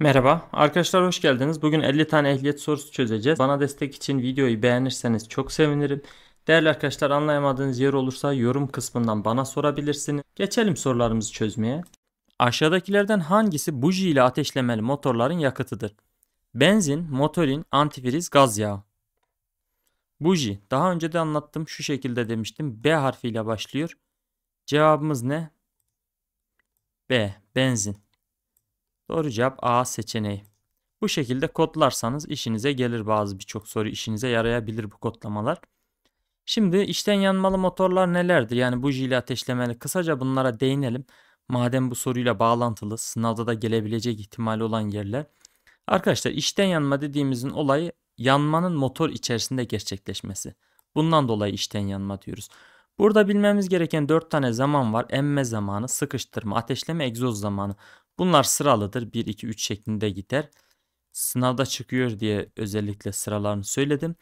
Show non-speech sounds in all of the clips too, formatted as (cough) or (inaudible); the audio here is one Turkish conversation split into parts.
Merhaba arkadaşlar hoş geldiniz. Bugün 50 tane ehliyet sorusu çözeceğiz. Bana destek için videoyu beğenirseniz çok sevinirim. Değerli arkadaşlar anlayamadığınız yer olursa yorum kısmından bana sorabilirsiniz. Geçelim sorularımızı çözmeye. Aşağıdakilerden hangisi buji ile ateşlemeli motorların yakıtıdır? Benzin, motorin, antifriz, gaz yağı. Buji. Daha önce de anlattım. Şu şekilde demiştim. B harfiyle başlıyor. Cevabımız ne? B. Benzin. Doğru cevap A seçeneği. Bu şekilde kodlarsanız işinize gelir bazı birçok soru işinize yarayabilir bu kodlamalar. Şimdi içten yanmalı motorlar nelerdir? Yani bujiyle ateşlemeli. Kısaca bunlara değinelim. Madem bu soruyla bağlantılı sınavda da gelebilecek ihtimali olan yerler. Arkadaşlar içten yanma dediğimizin olayı yanmanın motor içerisinde gerçekleşmesi. Bundan dolayı içten yanma diyoruz. Burada bilmemiz gereken 4 tane zaman var. Emme zamanı, sıkıştırma, ateşleme, egzoz zamanı. Bunlar sıralıdır. 1, 2, 3 şeklinde gider. Sınavda çıkıyor diye özellikle sıralarını söyledim.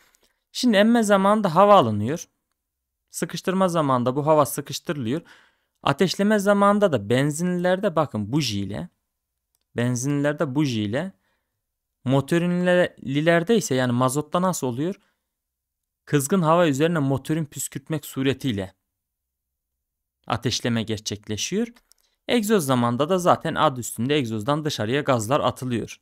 Şimdi emme zamanında hava alınıyor. Sıkıştırma zamanında bu hava sıkıştırılıyor. Ateşleme zamanında da benzinlerde bakın buji ile benzinlerde buji ile motorinlilerde ise yani mazotta nasıl oluyor? Kızgın hava üzerine motorin püskürtmek suretiyle ateşleme gerçekleşiyor. Egzoz zamanda da zaten ad üstünde egzozdan dışarıya gazlar atılıyor.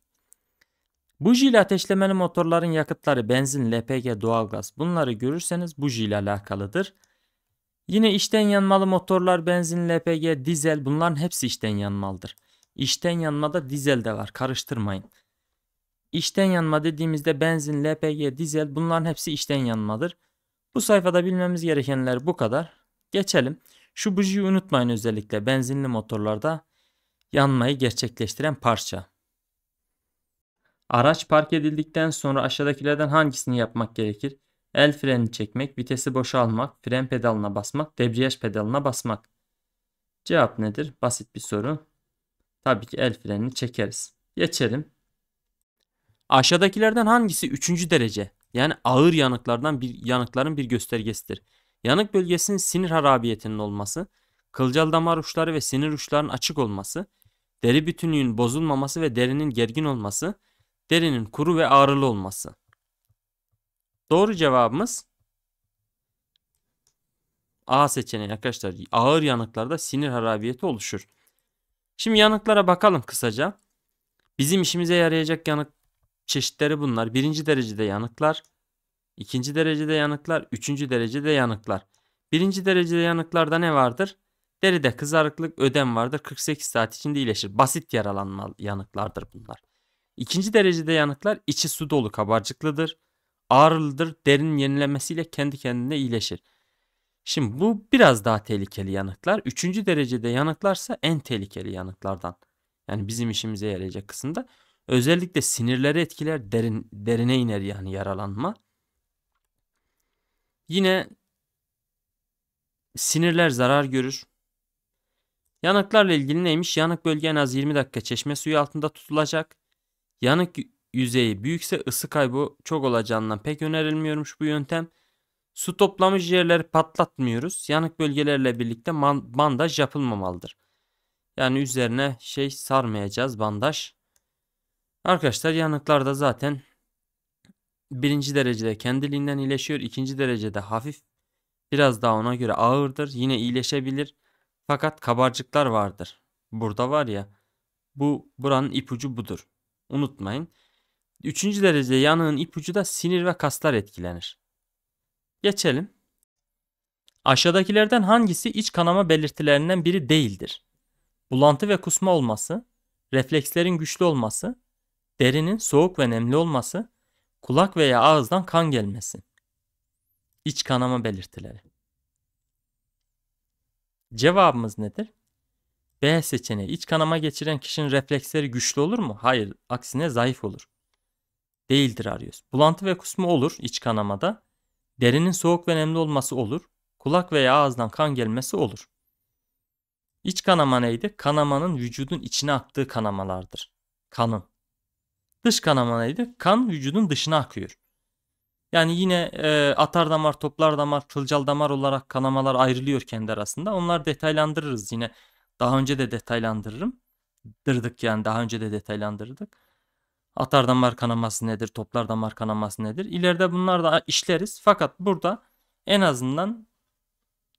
Buji ile ateşlemeli motorların yakıtları benzin, LPG, doğalgaz bunları görürseniz buji ile alakalıdır. Yine içten yanmalı motorlar benzin, LPG, dizel bunların hepsi içten yanmalıdır. İçten yanmada dizel de var karıştırmayın. İçten yanma dediğimizde benzin, LPG, dizel bunların hepsi içten yanmadır. Bu sayfada bilmemiz gerekenler bu kadar. Geçelim. Şu bujiyi unutmayın özellikle benzinli motorlarda yanmayı gerçekleştiren parça. Araç park edildikten sonra aşağıdakilerden hangisini yapmak gerekir? El freni çekmek, vitesi boşalmak, fren pedalına basmak, debriyaj pedalına basmak. Cevap nedir? Basit bir soru. Tabii ki el frenini çekeriz. Geçelim. Aşağıdakilerden hangisi 3. derece yani ağır yanıklardan bir yanıkların bir göstergesidir? Yanık bölgesinin sinir harabiyetinin olması, kılcal damar uçları ve sinir uçlarının açık olması, deri bütünlüğün bozulmaması ve derinin gergin olması, derinin kuru ve ağrılı olması. Doğru cevabımız A seçeneği arkadaşlar. Ağır yanıklarda sinir harabiyeti oluşur. Şimdi yanıklara bakalım kısaca. Bizim işimize yarayacak yanık çeşitleri bunlar. Birinci derecede yanıklar. İkinci derecede yanıklar, üçüncü derecede yanıklar. Birinci derecede yanıklarda ne vardır? Deride kızarıklık, ödem vardır. 48 saat içinde iyileşir. Basit yaralanma yanıklardır bunlar. İkinci derecede yanıklar içi su dolu kabarcıklıdır. Ağrılıdır. Derinin yenilemesiyle kendi kendine iyileşir. Şimdi bu biraz daha tehlikeli yanıklar. Üçüncü derecede yanıklarsa en tehlikeli yanıklardan. Yani bizim işimize yarayacak kısımda. Özellikle sinirleri etkiler, derin, derine iner yani yaralanma. Yine sinirler zarar görür. Yanıklarla ilgili neymiş? Yanık bölge en az 20 dakika çeşme suyu altında tutulacak. Yanık yüzeyi büyükse ısı kaybı çok olacağından pek önerilmiyormuş bu yöntem. Su toplamış yerleri patlatmıyoruz. Yanık bölgelerle birlikte bandaj yapılmamalıdır. Yani üzerine şey sarmayacağız bandaj. Arkadaşlar yanıklarda zaten birinci derecede kendiliğinden iyileşiyor. ikinci derecede hafif biraz daha ona göre ağırdır. Yine iyileşebilir. Fakat kabarcıklar vardır. Burada var ya bu buranın ipucu budur. Unutmayın. Üçüncü derece yanığın ipucu da sinir ve kaslar etkilenir. Geçelim. Aşağıdakilerden hangisi iç kanama belirtilerinden biri değildir? Bulantı ve kusma olması, reflekslerin güçlü olması, derinin soğuk ve nemli olması, kulak veya ağızdan kan gelmesin. İç kanama belirtileri. Cevabımız nedir? B seçeneği iç kanama geçiren kişinin refleksleri güçlü olur mu? Hayır, aksine zayıf olur. Değildir arıyoruz. Bulantı ve kusma olur iç kanamada. Derinin soğuk ve nemli olması olur. Kulak veya ağızdan kan gelmesi olur. İç kanama neydi? Kanamanın vücudun içine aktığı kanamalardır. Kanın. Dış kanama neydi? Kan vücudun dışına akıyor. Yani yine e, atar damar, toplar damar, kılcal damar olarak kanamalar ayrılıyor kendi arasında. Onlar detaylandırırız yine. Daha önce de detaylandırırım. Dırdık yani daha önce de detaylandırdık. Atar damar kanaması nedir, toplar damar kanaması nedir? İleride bunlar da işleriz. Fakat burada en azından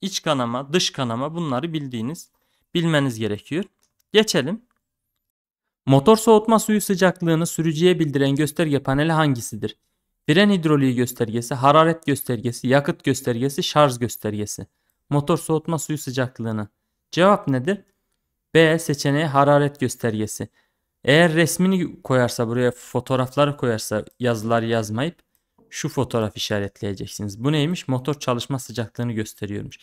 iç kanama, dış kanama bunları bildiğiniz, bilmeniz gerekiyor. Geçelim. Motor soğutma suyu sıcaklığını sürücüye bildiren gösterge paneli hangisidir? Fren hidroliği göstergesi, hararet göstergesi, yakıt göstergesi, şarj göstergesi. Motor soğutma suyu sıcaklığını. Cevap nedir? B seçeneği hararet göstergesi. Eğer resmini koyarsa buraya fotoğrafları koyarsa yazılar yazmayıp şu fotoğraf işaretleyeceksiniz. Bu neymiş? Motor çalışma sıcaklığını gösteriyormuş.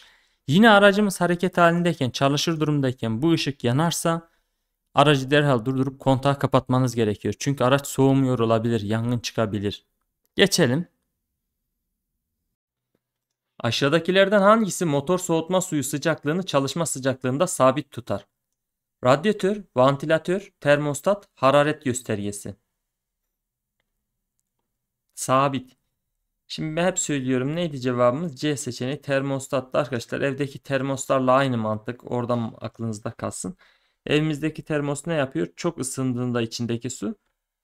Yine aracımız hareket halindeyken çalışır durumdayken bu ışık yanarsa Aracı derhal durdurup kontağı kapatmanız gerekiyor Çünkü araç soğumuyor olabilir, yangın çıkabilir. Geçelim. Aşağıdakilerden hangisi motor soğutma suyu sıcaklığını çalışma sıcaklığında sabit tutar? Radyatör, vantilatör, termostat, hararet göstergesi. Sabit. Şimdi ben hep söylüyorum neydi cevabımız? C seçeneği termostatta arkadaşlar. Evdeki termostarla aynı mantık. Oradan aklınızda kalsın. Evimizdeki termos ne yapıyor? Çok ısındığında içindeki su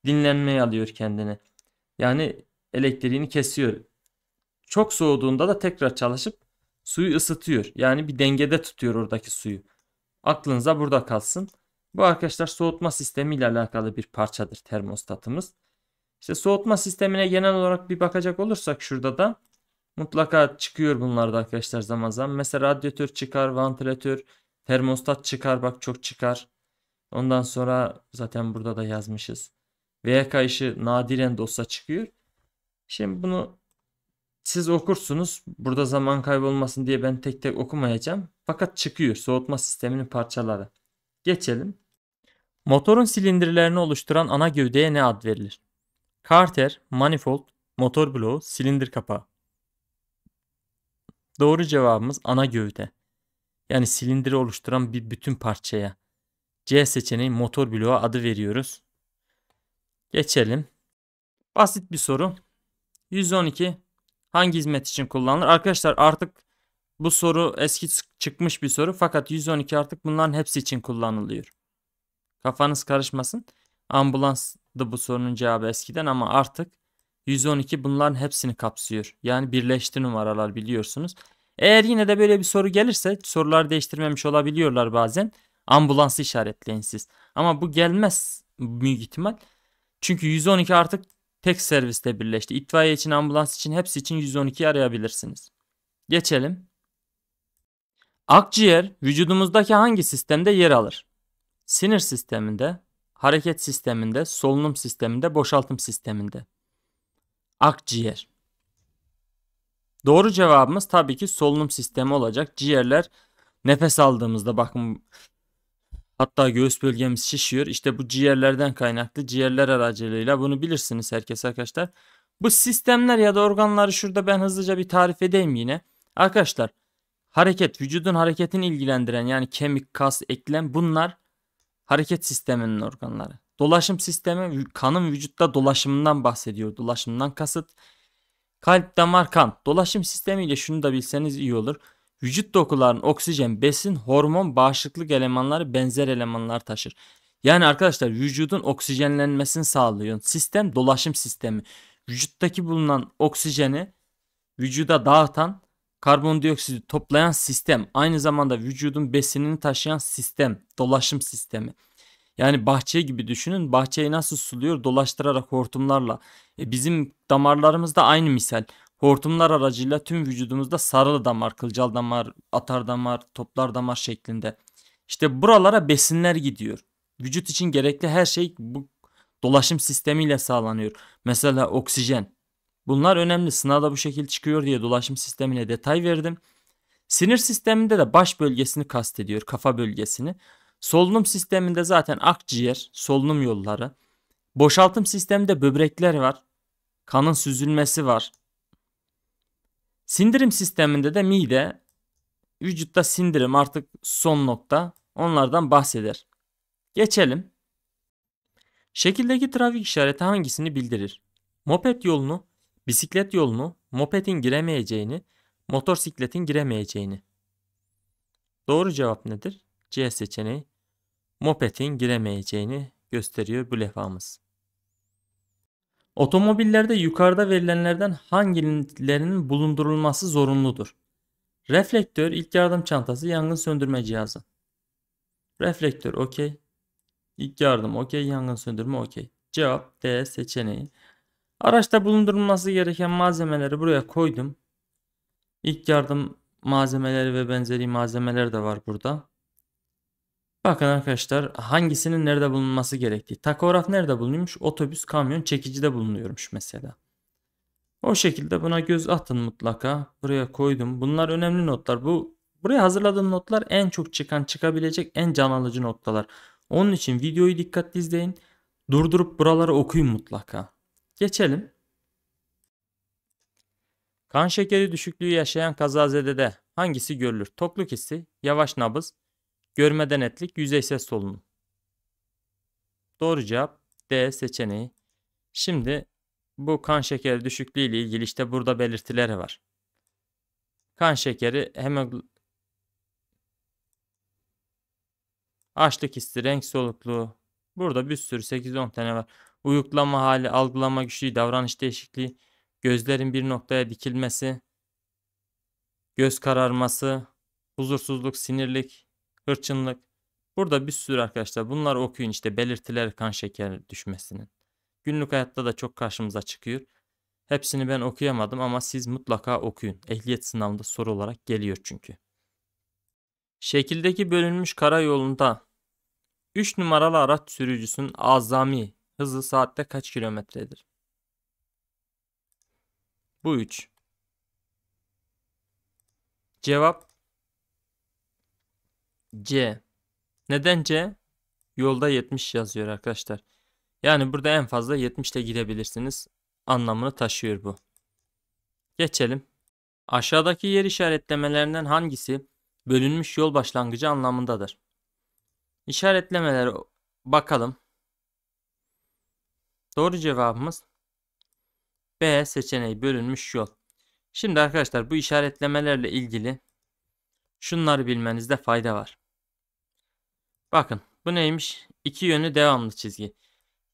dinlenmeye alıyor kendini. Yani elektriğini kesiyor. Çok soğuduğunda da tekrar çalışıp suyu ısıtıyor. Yani bir dengede tutuyor oradaki suyu. Aklınıza burada kalsın. Bu arkadaşlar soğutma sistemi ile alakalı bir parçadır termostatımız. İşte soğutma sistemine genel olarak bir bakacak olursak şurada da mutlaka çıkıyor bunlarda arkadaşlar zaman zaman. Mesela radyatör çıkar, vantilatör, Termostat çıkar bak çok çıkar. Ondan sonra zaten burada da yazmışız. VK işi nadiren dosta çıkıyor. Şimdi bunu siz okursunuz. Burada zaman kaybolmasın diye ben tek tek okumayacağım. Fakat çıkıyor soğutma sisteminin parçaları. Geçelim. Motorun silindirlerini oluşturan ana gövdeye ne ad verilir? Carter, manifold, motor bloğu, silindir kapağı. Doğru cevabımız ana gövde yani silindiri oluşturan bir bütün parçaya. C seçeneği motor bloğu adı veriyoruz. Geçelim. Basit bir soru. 112 hangi hizmet için kullanılır? Arkadaşlar artık bu soru eski çıkmış bir soru fakat 112 artık bunların hepsi için kullanılıyor. Kafanız karışmasın. Ambulans da bu sorunun cevabı eskiden ama artık 112 bunların hepsini kapsıyor. Yani birleşti numaralar biliyorsunuz. Eğer yine de böyle bir soru gelirse sorular değiştirmemiş olabiliyorlar bazen. Ambulansı işaretleyin siz. Ama bu gelmez büyük ihtimal. Çünkü 112 artık tek serviste birleşti. İtfaiye için, ambulans için, hepsi için 112'yi arayabilirsiniz. Geçelim. Akciğer vücudumuzdaki hangi sistemde yer alır? Sinir sisteminde, hareket sisteminde, solunum sisteminde, boşaltım sisteminde. Akciğer. Doğru cevabımız tabii ki solunum sistemi olacak. Ciğerler nefes aldığımızda bakın hatta göğüs bölgemiz şişiyor. İşte bu ciğerlerden kaynaklı ciğerler aracılığıyla bunu bilirsiniz herkes arkadaşlar. Bu sistemler ya da organları şurada ben hızlıca bir tarif edeyim yine. Arkadaşlar hareket vücudun hareketini ilgilendiren yani kemik, kas, eklem bunlar hareket sisteminin organları. Dolaşım sistemi kanın vücutta dolaşımından bahsediyor. Dolaşımdan kasıt Kalp damar kan. Dolaşım sistemiyle şunu da bilseniz iyi olur. Vücut dokuların oksijen, besin, hormon, bağışıklık elemanları benzer elemanlar taşır. Yani arkadaşlar vücudun oksijenlenmesini sağlıyor. Sistem dolaşım sistemi. Vücuttaki bulunan oksijeni vücuda dağıtan, karbondioksidi toplayan sistem. Aynı zamanda vücudun besinini taşıyan sistem, dolaşım sistemi. Yani bahçe gibi düşünün. Bahçeyi nasıl suluyor? Dolaştırarak hortumlarla. E bizim damarlarımız da aynı misal. Hortumlar aracıyla tüm vücudumuzda sarılı damar, kılcal damar, atar damar, toplar damar şeklinde. İşte buralara besinler gidiyor. Vücut için gerekli her şey bu dolaşım sistemiyle sağlanıyor. Mesela oksijen. Bunlar önemli. Sınavda bu şekilde çıkıyor diye dolaşım sistemine detay verdim. Sinir sisteminde de baş bölgesini kastediyor, kafa bölgesini. Solunum sisteminde zaten akciğer, solunum yolları. Boşaltım sisteminde böbrekler var. Kanın süzülmesi var. Sindirim sisteminde de mide, vücutta sindirim artık son nokta. Onlardan bahseder. Geçelim. Şekildeki trafik işareti hangisini bildirir? Moped yolunu, bisiklet yolunu, mopedin giremeyeceğini, motorsikletin giremeyeceğini. Doğru cevap nedir? C seçeneği mopetin giremeyeceğini gösteriyor bu levhamız. Otomobillerde yukarıda verilenlerden hangilerinin bulundurulması zorunludur? Reflektör, ilk yardım çantası, yangın söndürme cihazı. Reflektör okey. İlk yardım okey, yangın söndürme okey. Cevap D seçeneği. Araçta bulundurulması gereken malzemeleri buraya koydum. İlk yardım malzemeleri ve benzeri malzemeler de var burada. Bakın arkadaşlar hangisinin nerede bulunması gerektiği. Takograf nerede bulunuyormuş? Otobüs, kamyon, çekicide bulunuyormuş mesela. O şekilde buna göz atın mutlaka. Buraya koydum. Bunlar önemli notlar. Bu buraya hazırladığım notlar en çok çıkan, çıkabilecek en can alıcı noktalar. Onun için videoyu dikkatli izleyin. Durdurup buraları okuyun mutlaka. Geçelim. Kan şekeri düşüklüğü yaşayan kazazedede hangisi görülür? Tokluk hissi, yavaş nabız, Görmede netlik, yüzeysel solunum. Doğru cevap D seçeneği. Şimdi bu kan şekeri düşüklüğü ile ilgili işte burada belirtileri var. Kan şekeri hemoglo açlık hissi, renk solukluğu. Burada bir sürü 8-10 tane var. Uyuklama hali, algılama güçlüğü, davranış değişikliği, gözlerin bir noktaya dikilmesi, göz kararması, huzursuzluk, sinirlik, hırçınlık. Burada bir sürü arkadaşlar bunlar okuyun işte belirtiler kan şeker düşmesinin. Günlük hayatta da çok karşımıza çıkıyor. Hepsini ben okuyamadım ama siz mutlaka okuyun. Ehliyet sınavında soru olarak geliyor çünkü. Şekildeki bölünmüş karayolunda 3 numaralı araç sürücüsünün azami hızı saatte kaç kilometredir? Bu 3. Cevap C. Neden C? Yolda 70 yazıyor arkadaşlar. Yani burada en fazla 70 ile gidebilirsiniz anlamını taşıyor bu. Geçelim. Aşağıdaki yer işaretlemelerinden hangisi bölünmüş yol başlangıcı anlamındadır? İşaretlemelere bakalım. Doğru cevabımız B seçeneği bölünmüş yol. Şimdi arkadaşlar bu işaretlemelerle ilgili Şunları bilmenizde fayda var. Bakın bu neymiş? İki yönü devamlı çizgi.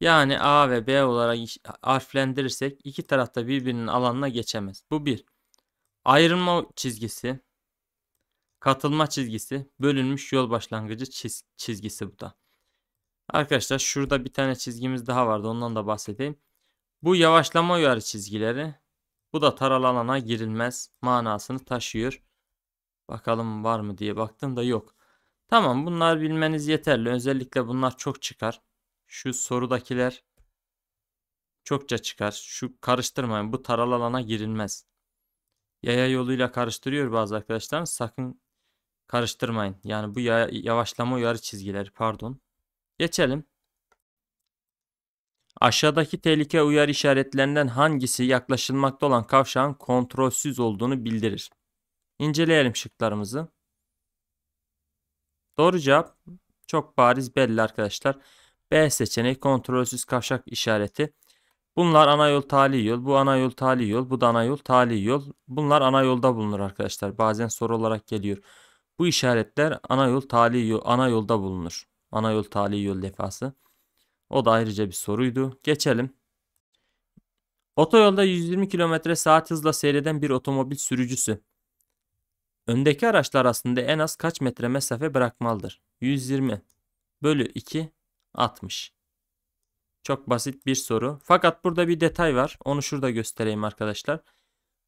Yani A ve B olarak harflendirirsek iki tarafta birbirinin alanına geçemez. Bu bir. Ayrılma çizgisi, katılma çizgisi, bölünmüş yol başlangıcı çiz çizgisi bu da. Arkadaşlar şurada bir tane çizgimiz daha vardı ondan da bahsedeyim. Bu yavaşlama uyarı çizgileri bu da taralı girilmez manasını taşıyor. Bakalım var mı diye baktım da yok. Tamam bunlar bilmeniz yeterli. Özellikle bunlar çok çıkar. Şu sorudakiler çokça çıkar. Şu karıştırmayın. Bu taral alana girilmez. Yaya yoluyla karıştırıyor bazı arkadaşlar. Sakın karıştırmayın. Yani bu yavaşlama uyarı çizgileri pardon. Geçelim. Aşağıdaki tehlike uyarı işaretlerinden hangisi yaklaşılmakta olan kavşağın kontrolsüz olduğunu bildirir? İnceleyelim şıklarımızı. Doğru cevap çok bariz belli arkadaşlar. B seçeneği kontrolsüz kavşak işareti. Bunlar ana yol tali yol. Bu ana yol tali yol. Bu da ana yol tali yol. Bunlar ana yolda bulunur arkadaşlar. Bazen soru olarak geliyor. Bu işaretler ana yol tali yol, ana yolda bulunur. Ana yol tali yol defası. O da ayrıca bir soruydu. Geçelim. Otoyolda 120 km saat hızla seyreden bir otomobil sürücüsü Öndeki araçlar aslında en az kaç metre mesafe bırakmalıdır? 120 bölü 2 60. Çok basit bir soru. Fakat burada bir detay var. Onu şurada göstereyim arkadaşlar.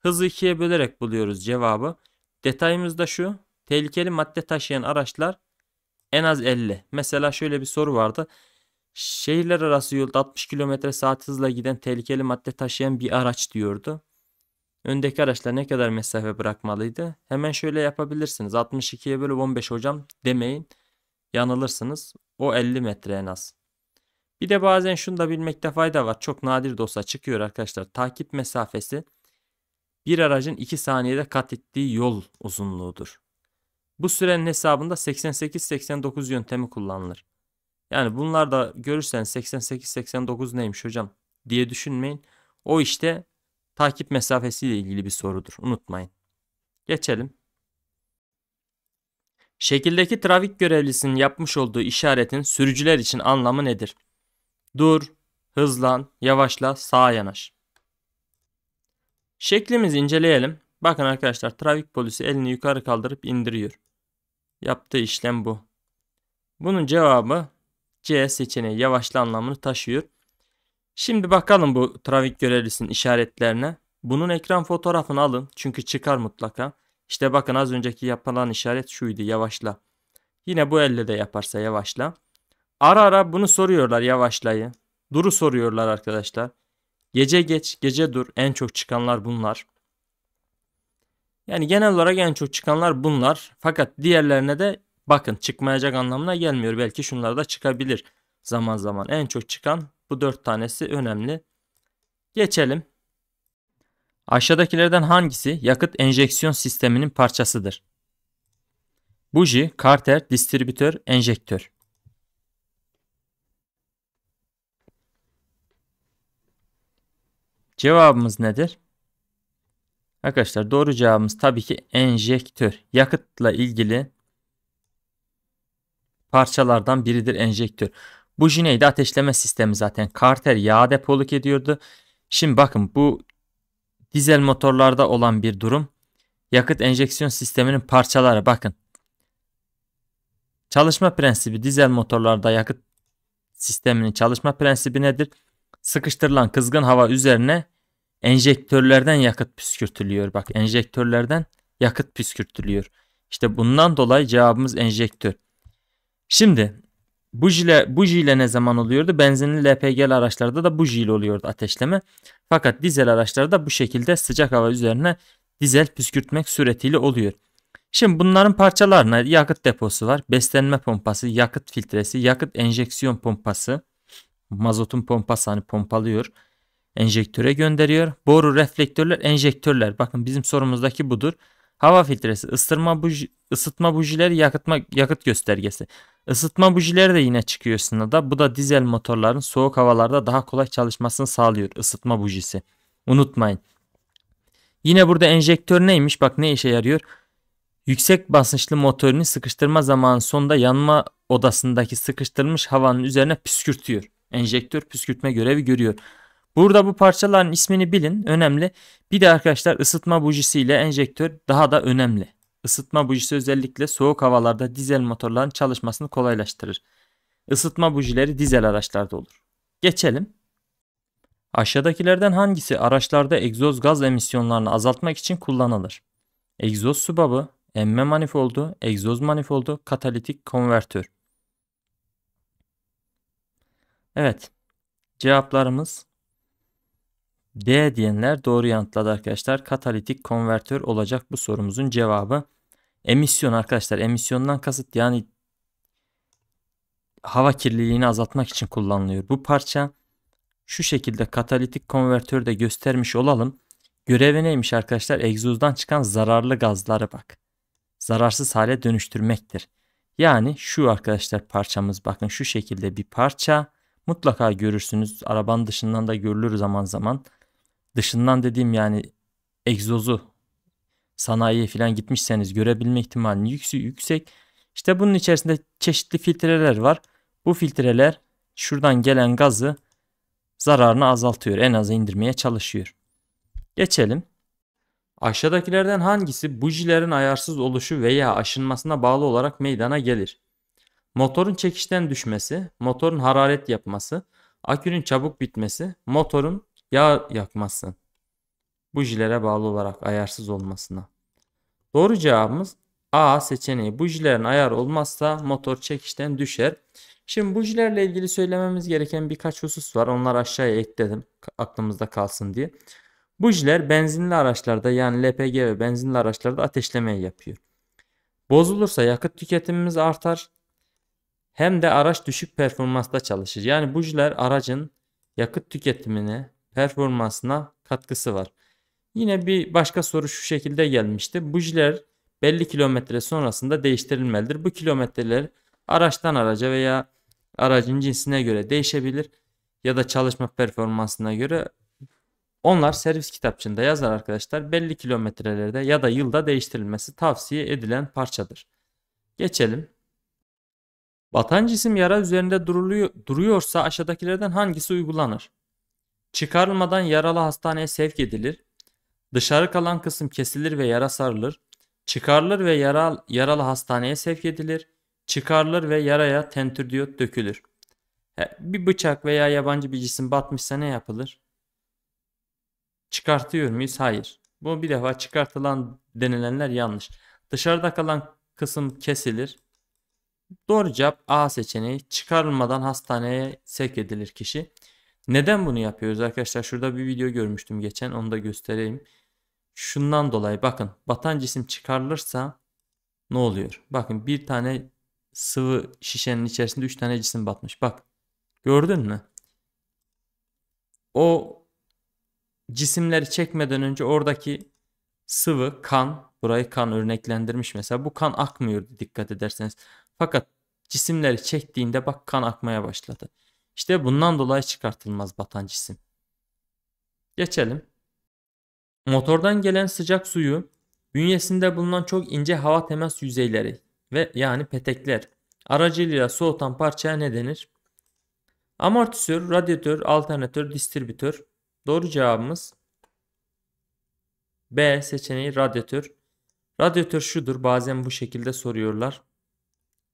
Hızı 2'ye bölerek buluyoruz cevabı. Detayımız da şu. Tehlikeli madde taşıyan araçlar en az 50. Mesela şöyle bir soru vardı. Şehirler arası yolda 60 km saat hızla giden tehlikeli madde taşıyan bir araç diyordu. Öndeki araçla ne kadar mesafe bırakmalıydı? Hemen şöyle yapabilirsiniz. 62'ye bölü 15 hocam demeyin. Yanılırsınız. O 50 metre en az. Bir de bazen şunu da bilmekte fayda var. Çok nadir de olsa çıkıyor arkadaşlar. Takip mesafesi bir aracın 2 saniyede kat ettiği yol uzunluğudur. Bu sürenin hesabında 88-89 yöntemi kullanılır. Yani bunlar da görürseniz 88-89 neymiş hocam diye düşünmeyin. O işte takip mesafesiyle ilgili bir sorudur. Unutmayın. Geçelim. Şekildeki trafik görevlisinin yapmış olduğu işaretin sürücüler için anlamı nedir? Dur, hızlan, yavaşla, sağa yanaş. Şeklimizi inceleyelim. Bakın arkadaşlar trafik polisi elini yukarı kaldırıp indiriyor. Yaptığı işlem bu. Bunun cevabı C seçeneği yavaşla anlamını taşıyor. Şimdi bakalım bu trafik görevlisinin işaretlerine. Bunun ekran fotoğrafını alın çünkü çıkar mutlaka. İşte bakın az önceki yapılan işaret şuydu yavaşla. Yine bu elle de yaparsa yavaşla. Ara ara bunu soruyorlar yavaşlayı. Duru soruyorlar arkadaşlar. Gece geç, gece dur en çok çıkanlar bunlar. Yani genel olarak en çok çıkanlar bunlar. Fakat diğerlerine de bakın çıkmayacak anlamına gelmiyor. Belki şunlar da çıkabilir zaman zaman. En çok çıkan bu dört tanesi önemli. Geçelim. Aşağıdakilerden hangisi yakıt enjeksiyon sisteminin parçasıdır? Buji, karter, distribütör, enjektör. Cevabımız nedir? Arkadaşlar doğru cevabımız tabii ki enjektör. Yakıtla ilgili parçalardan biridir enjektör. Bu Bujineydi ateşleme sistemi zaten karter yağ depoluk ediyordu. Şimdi bakın bu dizel motorlarda olan bir durum. Yakıt enjeksiyon sisteminin parçaları bakın. Çalışma prensibi dizel motorlarda yakıt sisteminin çalışma prensibi nedir? Sıkıştırılan kızgın hava üzerine enjektörlerden yakıt püskürtülüyor. Bak enjektörlerden yakıt püskürtülüyor. İşte bundan dolayı cevabımız enjektör. Şimdi Bujiyle, bujiyle ne zaman oluyordu? Benzinli LPG'li araçlarda da bujiyle oluyordu ateşleme. Fakat dizel araçlarda bu şekilde sıcak hava üzerine dizel püskürtmek suretiyle oluyor. Şimdi bunların parçalarına yakıt deposu var, beslenme pompası, yakıt filtresi, yakıt enjeksiyon pompası, mazotun pompası hani pompalıyor, enjektöre gönderiyor. Boru reflektörler, enjektörler. Bakın bizim sorumuzdaki budur. Hava filtresi, ısıtma buji, ısıtma bujileri, yakıtma, yakıt göstergesi. Isıtma bujileri de yine çıkıyor sınırda. Bu da dizel motorların soğuk havalarda daha kolay çalışmasını sağlıyor ısıtma bujisi. Unutmayın. Yine burada enjektör neymiş? Bak ne işe yarıyor? Yüksek basınçlı motorunu sıkıştırma zamanı sonunda yanma odasındaki sıkıştırılmış havanın üzerine püskürtüyor. Enjektör püskürtme görevi görüyor. Burada bu parçaların ismini bilin önemli. Bir de arkadaşlar ısıtma bujisi ile enjektör daha da önemli. Isıtma bujisi özellikle soğuk havalarda dizel motorların çalışmasını kolaylaştırır. Isıtma bujileri dizel araçlarda olur. Geçelim. Aşağıdakilerden hangisi araçlarda egzoz gaz emisyonlarını azaltmak için kullanılır? Egzoz subabı, emme manifoldu, egzoz manifoldu, katalitik konvertör. Evet. Cevaplarımız D diyenler doğru yanıtladı arkadaşlar. Katalitik konvertör olacak bu sorumuzun cevabı. Emisyon arkadaşlar emisyondan kasıt yani hava kirliliğini azaltmak için kullanılıyor. Bu parça şu şekilde katalitik konvertörde göstermiş olalım. Görevi neymiş arkadaşlar? Egzozdan çıkan zararlı gazları bak. Zararsız hale dönüştürmektir. Yani şu arkadaşlar parçamız bakın şu şekilde bir parça. Mutlaka görürsünüz. Arabanın dışından da görülür zaman zaman dışından dediğim yani egzozu sanayiye falan gitmişseniz görebilme ihtimalinin yüksek, yüksek. İşte bunun içerisinde çeşitli filtreler var. Bu filtreler şuradan gelen gazı zararını azaltıyor. En aza indirmeye çalışıyor. Geçelim. Aşağıdakilerden hangisi bujilerin ayarsız oluşu veya aşınmasına bağlı olarak meydana gelir? Motorun çekişten düşmesi, motorun hararet yapması, akünün çabuk bitmesi, motorun yağ Bu Bujilere bağlı olarak ayarsız olmasına. Doğru cevabımız A seçeneği. Bu Bujilerin ayarı olmazsa motor çekişten düşer. Şimdi bu bujilerle ilgili söylememiz gereken birkaç husus var. Onları aşağıya ekledim aklımızda kalsın diye. Bu Bujiler benzinli araçlarda yani LPG ve benzinli araçlarda ateşlemeyi yapıyor. Bozulursa yakıt tüketimimiz artar. Hem de araç düşük performansta çalışır. Yani bu bujiler aracın yakıt tüketimini performansına katkısı var. Yine bir başka soru şu şekilde gelmişti. Bujiler belli kilometre sonrasında değiştirilmelidir. Bu kilometreler araçtan araca veya aracın cinsine göre değişebilir ya da çalışma performansına göre onlar servis kitapçığında yazar arkadaşlar. Belli kilometrelerde ya da yılda değiştirilmesi tavsiye edilen parçadır. Geçelim. Batan cisim yara üzerinde duruluyor, duruyorsa aşağıdakilerden hangisi uygulanır? Çıkarılmadan yaralı hastaneye sevk edilir. Dışarı kalan kısım kesilir ve yara sarılır. Çıkarılır ve yara, yaralı hastaneye sevk edilir. Çıkarılır ve yaraya tentür dökülür. Bir bıçak veya yabancı bir cisim batmışsa ne yapılır? Çıkartıyor muyuz? Hayır. Bu bir defa çıkartılan denilenler yanlış. Dışarıda kalan kısım kesilir. Doğru cevap A seçeneği. Çıkarılmadan hastaneye sevk edilir kişi. Neden bunu yapıyoruz arkadaşlar? Şurada bir video görmüştüm geçen onu da göstereyim. Şundan dolayı bakın batan cisim çıkarılırsa ne oluyor? Bakın bir tane sıvı şişenin içerisinde 3 tane cisim batmış. Bak gördün mü? O cisimleri çekmeden önce oradaki sıvı kan burayı kan örneklendirmiş mesela bu kan akmıyordu dikkat ederseniz. Fakat cisimleri çektiğinde bak kan akmaya başladı. İşte bundan dolayı çıkartılmaz batan cisim. Geçelim. Motordan gelen sıcak suyu bünyesinde bulunan çok ince hava temas yüzeyleri ve yani petekler aracılığıyla soğutan parçaya ne denir? Amortisör, radyatör, alternatör, distribütör. Doğru cevabımız B seçeneği radyatör. Radyatör şudur. Bazen bu şekilde soruyorlar.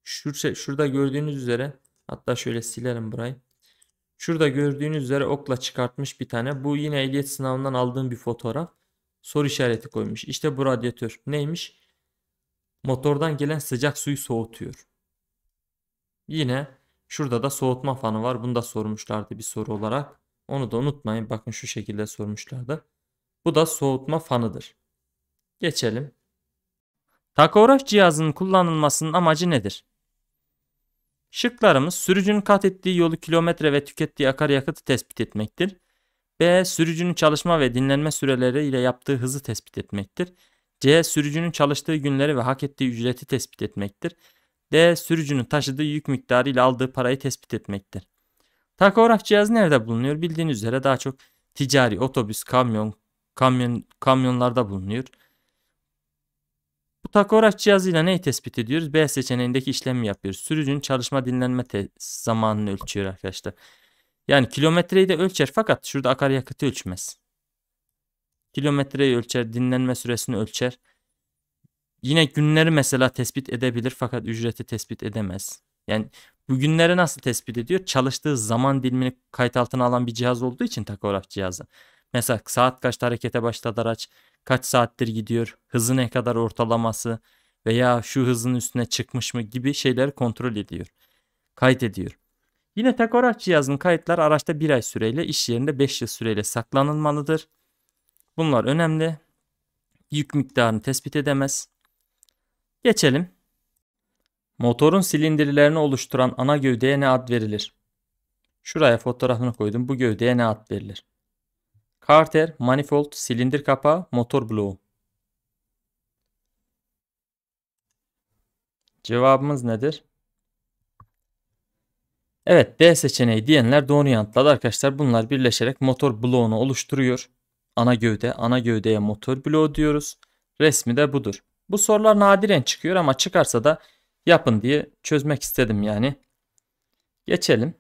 Şur şurada gördüğünüz üzere hatta şöyle silerim burayı. Şurada gördüğünüz üzere okla çıkartmış bir tane. Bu yine ehliyet sınavından aldığım bir fotoğraf. Soru işareti koymuş. İşte bu radyatör neymiş? Motordan gelen sıcak suyu soğutuyor. Yine şurada da soğutma fanı var. Bunu da sormuşlardı bir soru olarak. Onu da unutmayın. Bakın şu şekilde sormuşlardı. Bu da soğutma fanıdır. Geçelim. Takograf cihazının kullanılmasının amacı nedir? Şıklarımız sürücünün kat ettiği yolu kilometre ve tükettiği akaryakıtı tespit etmektir. B. Sürücünün çalışma ve dinlenme süreleri ile yaptığı hızı tespit etmektir. C. Sürücünün çalıştığı günleri ve hak ettiği ücreti tespit etmektir. D. Sürücünün taşıdığı yük miktarı ile aldığı parayı tespit etmektir. Takograf cihazı nerede bulunuyor? Bildiğiniz üzere daha çok ticari, otobüs, kamyon, kamyon kamyonlarda bulunuyor. Takograf cihazıyla neyi tespit ediyoruz? B seçeneğindeki işlemi yapıyoruz. Sürücünün çalışma dinlenme zamanını ölçüyor arkadaşlar. Yani kilometreyi de ölçer fakat şurada akaryakıtı ölçmez. Kilometreyi ölçer, dinlenme süresini ölçer. Yine günleri mesela tespit edebilir fakat ücreti tespit edemez. Yani bu günleri nasıl tespit ediyor? Çalıştığı zaman dilimini kayıt altına alan bir cihaz olduğu için takograf cihazı. Mesela saat kaçta harekete başladı araç, kaç saattir gidiyor, hızı ne kadar ortalaması veya şu hızın üstüne çıkmış mı gibi şeyleri kontrol ediyor. Kayıt ediyor. Yine takograf cihazının kayıtlar araçta 1 ay süreyle iş yerinde 5 yıl süreyle saklanılmalıdır. Bunlar önemli. Yük miktarını tespit edemez. Geçelim. Motorun silindirlerini oluşturan ana gövdeye ne ad verilir? Şuraya fotoğrafını koydum. Bu gövdeye ne ad verilir? Carter, manifold, silindir kapağı, motor bloğu. Cevabımız nedir? Evet D seçeneği diyenler doğru yanıtladı arkadaşlar. Bunlar birleşerek motor bloğunu oluşturuyor. Ana gövde, ana gövdeye motor bloğu diyoruz. Resmi de budur. Bu sorular nadiren çıkıyor ama çıkarsa da yapın diye çözmek istedim yani. Geçelim.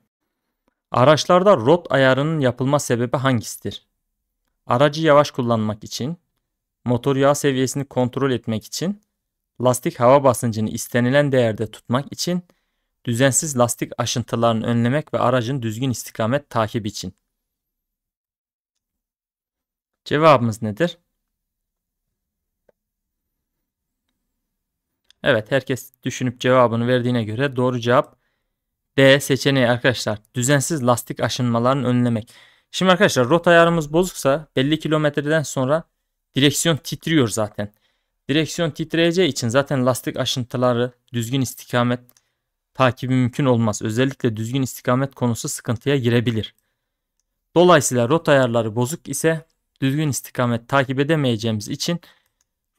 Araçlarda rot ayarının yapılma sebebi hangisidir? Aracı yavaş kullanmak için, motor yağ seviyesini kontrol etmek için, lastik hava basıncını istenilen değerde tutmak için, düzensiz lastik aşıntılarını önlemek ve aracın düzgün istikamet takip için. Cevabımız nedir? Evet herkes düşünüp cevabını verdiğine göre doğru cevap D seçeneği arkadaşlar. Düzensiz lastik aşınmalarını önlemek. Şimdi arkadaşlar rot ayarımız bozuksa belli kilometreden sonra direksiyon titriyor zaten. Direksiyon titreyeceği için zaten lastik aşıntıları, düzgün istikamet takibi mümkün olmaz. Özellikle düzgün istikamet konusu sıkıntıya girebilir. Dolayısıyla rot ayarları bozuk ise düzgün istikamet takip edemeyeceğimiz için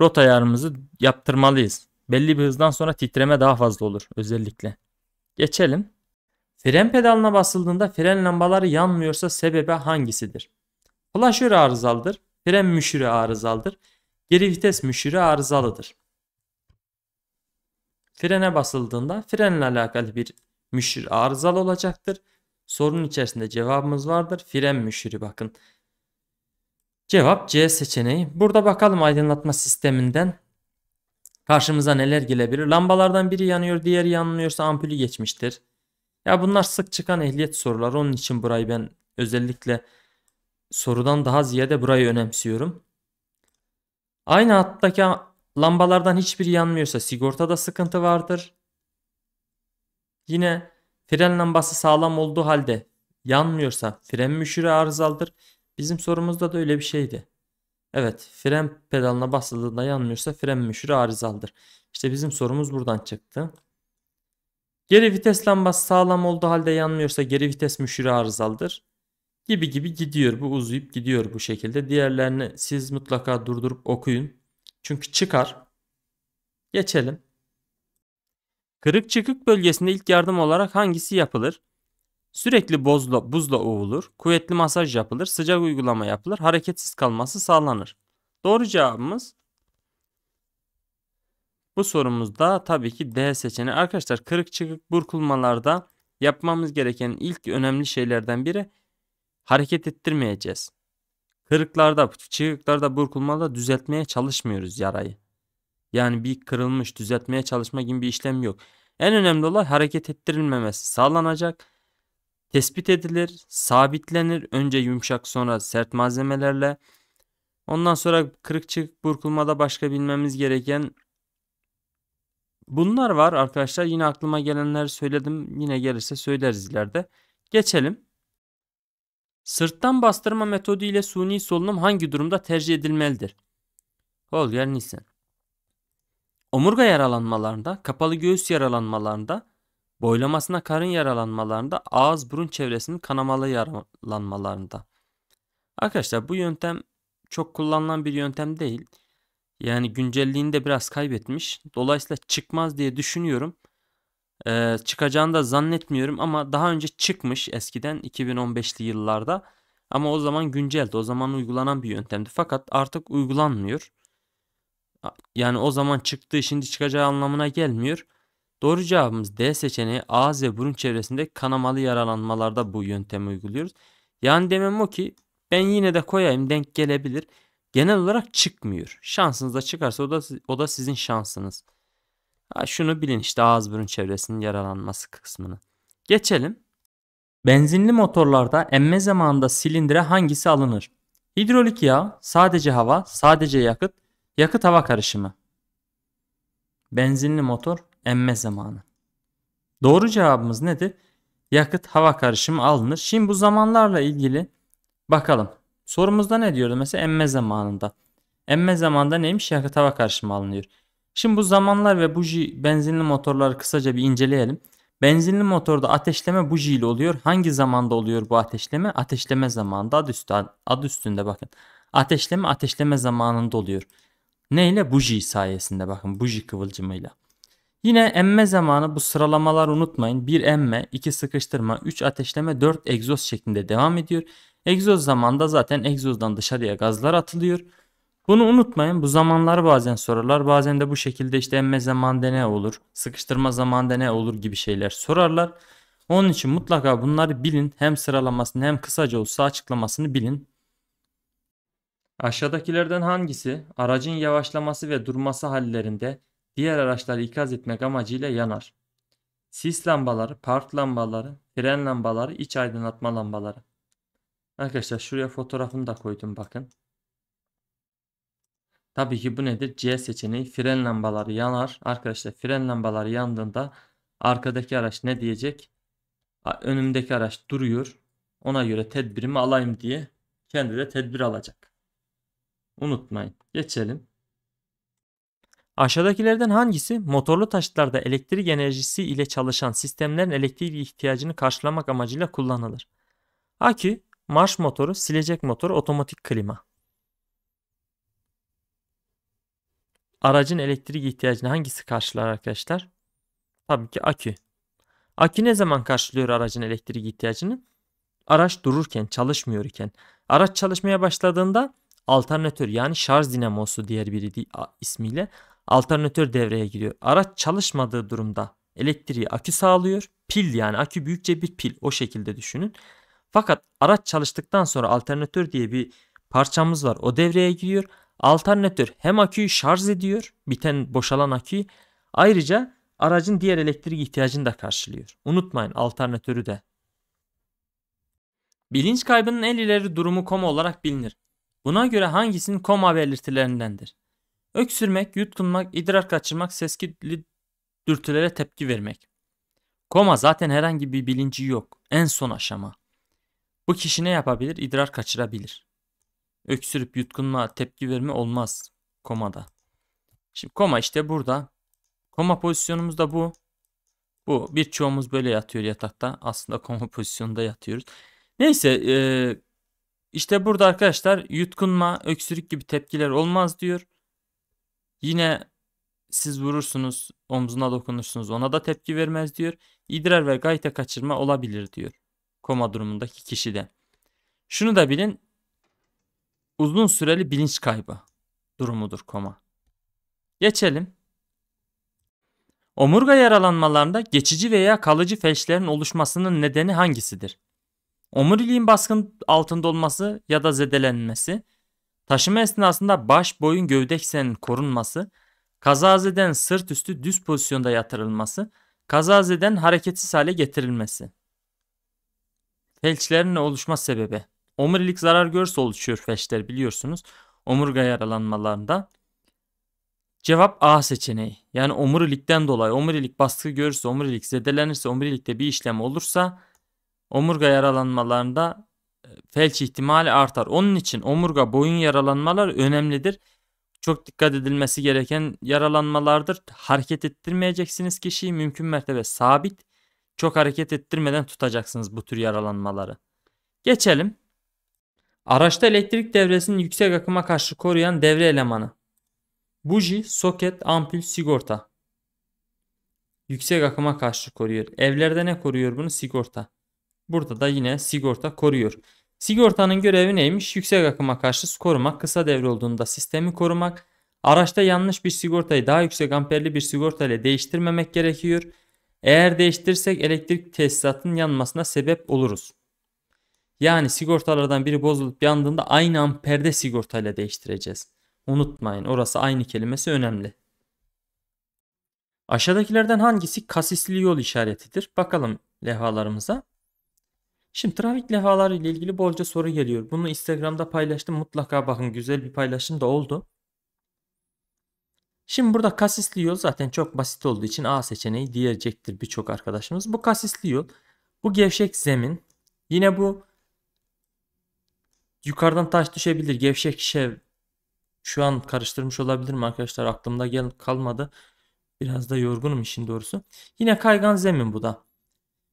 rot ayarımızı yaptırmalıyız. Belli bir hızdan sonra titreme daha fazla olur özellikle. Geçelim. Fren pedalına basıldığında fren lambaları yanmıyorsa sebebi hangisidir? Flaşör arızalıdır. Fren müşürü arızalıdır. Geri vites müşürü arızalıdır. Frene basıldığında frenle alakalı bir müşür arızalı olacaktır. Sorunun içerisinde cevabımız vardır. Fren müşürü bakın. Cevap C seçeneği. Burada bakalım aydınlatma sisteminden karşımıza neler gelebilir. Lambalardan biri yanıyor diğeri yanmıyorsa ampulü geçmiştir. Ya bunlar sık çıkan ehliyet soruları. Onun için burayı ben özellikle sorudan daha ziyade burayı önemsiyorum. Aynı hattaki lambalardan hiçbir yanmıyorsa sigortada sıkıntı vardır. Yine fren lambası sağlam olduğu halde yanmıyorsa fren müşürü arızalıdır. Bizim sorumuzda da öyle bir şeydi. Evet fren pedalına basıldığında yanmıyorsa fren müşürü arızalıdır. İşte bizim sorumuz buradan çıktı. Geri vites lambası sağlam olduğu halde yanmıyorsa geri vites müşürü arızalıdır. Gibi gibi gidiyor bu uzayıp gidiyor bu şekilde. Diğerlerini siz mutlaka durdurup okuyun. Çünkü çıkar. Geçelim. Kırık çıkık bölgesinde ilk yardım olarak hangisi yapılır? Sürekli bozla, buzla ovulur, kuvvetli masaj yapılır, sıcak uygulama yapılır, hareketsiz kalması sağlanır. Doğru cevabımız bu sorumuzda tabii ki D seçeneği. Arkadaşlar kırık çıkık burkulmalarda yapmamız gereken ilk önemli şeylerden biri hareket ettirmeyeceğiz. Kırıklarda, çıkıklarda, burkulmada düzeltmeye çalışmıyoruz yarayı. Yani bir kırılmış düzeltmeye çalışma gibi bir işlem yok. En önemli olay hareket ettirilmemesi sağlanacak. Tespit edilir, sabitlenir. Önce yumuşak sonra sert malzemelerle. Ondan sonra kırık çıkık burkulmada başka bilmemiz gereken Bunlar var arkadaşlar. Yine aklıma gelenleri söyledim. Yine gelirse söyleriz ileride. Geçelim. Sırttan bastırma metodu ile suni solunum hangi durumda tercih edilmelidir? Holger Nissen. Omurga yaralanmalarında, kapalı göğüs yaralanmalarında, boylamasına karın yaralanmalarında, ağız burun çevresinin kanamalı yaralanmalarında. Arkadaşlar bu yöntem çok kullanılan bir yöntem değil. Yani güncelliğini de biraz kaybetmiş. Dolayısıyla çıkmaz diye düşünüyorum. Ee, çıkacağını da zannetmiyorum ama daha önce çıkmış eskiden 2015'li yıllarda. Ama o zaman günceldi. O zaman uygulanan bir yöntemdi. Fakat artık uygulanmıyor. Yani o zaman çıktığı şimdi çıkacağı anlamına gelmiyor. Doğru cevabımız D seçeneği ağız ve burun çevresinde kanamalı yaralanmalarda bu yöntemi uyguluyoruz. Yani demem o ki ben yine de koyayım denk gelebilir genel olarak çıkmıyor. Şansınız da çıkarsa o da, o da sizin şansınız. Ha, şunu bilin işte ağız burun çevresinin yaralanması kısmını. Geçelim. Benzinli motorlarda emme zamanında silindire hangisi alınır? Hidrolik yağ, sadece hava, sadece yakıt, yakıt hava karışımı. Benzinli motor emme zamanı. Doğru cevabımız nedir? Yakıt hava karışımı alınır. Şimdi bu zamanlarla ilgili bakalım. Sorumuzda ne diyordu? Mesela emme zamanında. Emme zamanında neymiş? Yakıt hava karışımı alınıyor. Şimdi bu zamanlar ve buji benzinli motorları kısaca bir inceleyelim. Benzinli motorda ateşleme buji ile oluyor. Hangi zamanda oluyor bu ateşleme? Ateşleme zamanında adı, üstü, adı üstünde bakın. Ateşleme ateşleme zamanında oluyor. Ne ile? Buji sayesinde bakın buji kıvılcımıyla. Yine emme zamanı bu sıralamaları unutmayın. 1 emme, 2 sıkıştırma, 3 ateşleme, 4 egzoz şeklinde devam ediyor. Egzoz zamanda zaten egzozdan dışarıya gazlar atılıyor. Bunu unutmayın. Bu zamanlar bazen sorarlar. Bazen de bu şekilde işte emme zamanında ne olur, sıkıştırma zamanında ne olur gibi şeyler sorarlar. Onun için mutlaka bunları bilin. Hem sıralamasını hem kısaca olsa açıklamasını bilin. Aşağıdakilerden hangisi aracın yavaşlaması ve durması hallerinde diğer araçları ikaz etmek amacıyla yanar? Sis lambaları, park lambaları, fren lambaları, iç aydınlatma lambaları. Arkadaşlar şuraya fotoğrafımı da koydum bakın. Tabii ki bu nedir? C seçeneği fren lambaları yanar. Arkadaşlar fren lambaları yandığında arkadaki araç ne diyecek? Önümdeki araç duruyor. Ona göre tedbirimi alayım diye kendi de tedbir alacak. Unutmayın. Geçelim. Aşağıdakilerden hangisi motorlu taşıtlarda elektrik enerjisi ile çalışan sistemlerin elektrik ihtiyacını karşılamak amacıyla kullanılır? Akü Marş motoru, silecek motor, otomatik klima. Aracın elektrik ihtiyacını hangisi karşılar arkadaşlar? Tabii ki akü. Akü ne zaman karşılıyor aracın elektrik ihtiyacını? Araç dururken, çalışmıyor iken. Araç çalışmaya başladığında alternatör yani şarj dinamosu diğer biri ismiyle alternatör devreye giriyor. Araç çalışmadığı durumda elektriği akü sağlıyor. Pil yani akü büyükçe bir pil o şekilde düşünün. Fakat araç çalıştıktan sonra alternatör diye bir parçamız var. O devreye giriyor. Alternatör hem aküyü şarj ediyor. Biten boşalan aküyü. Ayrıca aracın diğer elektrik ihtiyacını da karşılıyor. Unutmayın alternatörü de. Bilinç kaybının en ileri durumu koma olarak bilinir. Buna göre hangisinin koma belirtilerindendir? Öksürmek, yutkunmak, idrar kaçırmak, sesli dürtülere tepki vermek. Koma zaten herhangi bir bilinci yok. En son aşama. Bu kişi ne yapabilir? İdrar kaçırabilir. Öksürüp yutkunma, tepki verme olmaz komada. Şimdi koma işte burada. Koma pozisyonumuz da bu. Bu birçoğumuz böyle yatıyor yatakta. Aslında koma (laughs) pozisyonunda yatıyoruz. Neyse e, işte burada arkadaşlar yutkunma, öksürük gibi tepkiler olmaz diyor. Yine siz vurursunuz, omzuna dokunursunuz ona da tepki vermez diyor. İdrar ve gayte kaçırma olabilir diyor koma durumundaki kişide. Şunu da bilin. Uzun süreli bilinç kaybı durumudur koma. Geçelim. Omurga yaralanmalarında geçici veya kalıcı felçlerin oluşmasının nedeni hangisidir? Omuriliğin baskın altında olması ya da zedelenmesi, taşıma esnasında baş, boyun, gövde korunması, kazazeden sırt üstü düz pozisyonda yatırılması, kazazeden hareketsiz hale getirilmesi. Felçlerin oluşma sebebi. Omurilik zarar görürse oluşuyor felçler biliyorsunuz. Omurga yaralanmalarında. Cevap A seçeneği. Yani omurilikten dolayı omurilik baskı görürse, omurilik zedelenirse, omurilikte bir işlem olursa omurga yaralanmalarında e, felç ihtimali artar. Onun için omurga boyun yaralanmalar önemlidir. Çok dikkat edilmesi gereken yaralanmalardır. Hareket ettirmeyeceksiniz kişiyi mümkün mertebe sabit çok hareket ettirmeden tutacaksınız bu tür yaralanmaları. Geçelim. Araçta elektrik devresinin yüksek akıma karşı koruyan devre elemanı. Buji, soket, ampul, sigorta. Yüksek akıma karşı koruyor. Evlerde ne koruyor bunu? Sigorta. Burada da yine sigorta koruyor. Sigortanın görevi neymiş? Yüksek akıma karşı korumak, kısa devre olduğunda sistemi korumak, araçta yanlış bir sigortayı daha yüksek amperli bir sigorta ile değiştirmemek gerekiyor. Eğer değiştirirsek elektrik tesisatının yanmasına sebep oluruz. Yani sigortalardan biri bozulup yandığında aynı amperde sigortayla değiştireceğiz. Unutmayın orası aynı kelimesi önemli. Aşağıdakilerden hangisi kasisli yol işaretidir? Bakalım levhalarımıza. Şimdi trafik levhaları ile ilgili bolca soru geliyor. Bunu Instagram'da paylaştım. Mutlaka bakın güzel bir paylaşım da oldu. Şimdi burada kasisli yol zaten çok basit olduğu için A seçeneği diyecektir birçok arkadaşımız. Bu kasisli yol. Bu gevşek zemin. Yine bu yukarıdan taş düşebilir. Gevşek şey, Şu an karıştırmış olabilirim arkadaşlar. Aklımda gel kalmadı. Biraz da yorgunum işin doğrusu. Yine kaygan zemin bu da.